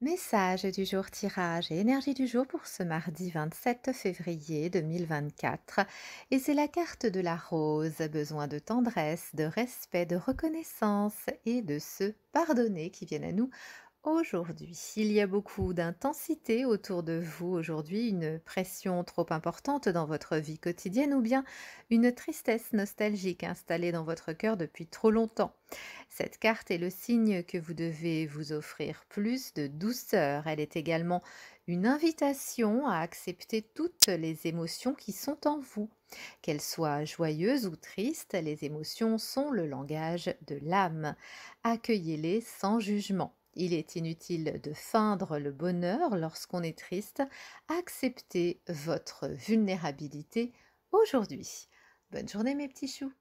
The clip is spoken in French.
Message du jour tirage et énergie du jour pour ce mardi 27 février 2024. Et c'est la carte de la rose, besoin de tendresse, de respect, de reconnaissance et de se pardonner qui viennent à nous Aujourd'hui, s'il y a beaucoup d'intensité autour de vous aujourd'hui, une pression trop importante dans votre vie quotidienne ou bien une tristesse nostalgique installée dans votre cœur depuis trop longtemps, cette carte est le signe que vous devez vous offrir plus de douceur. Elle est également une invitation à accepter toutes les émotions qui sont en vous. Qu'elles soient joyeuses ou tristes, les émotions sont le langage de l'âme. Accueillez-les sans jugement. Il est inutile de feindre le bonheur lorsqu'on est triste. Acceptez votre vulnérabilité aujourd'hui. Bonne journée mes petits choux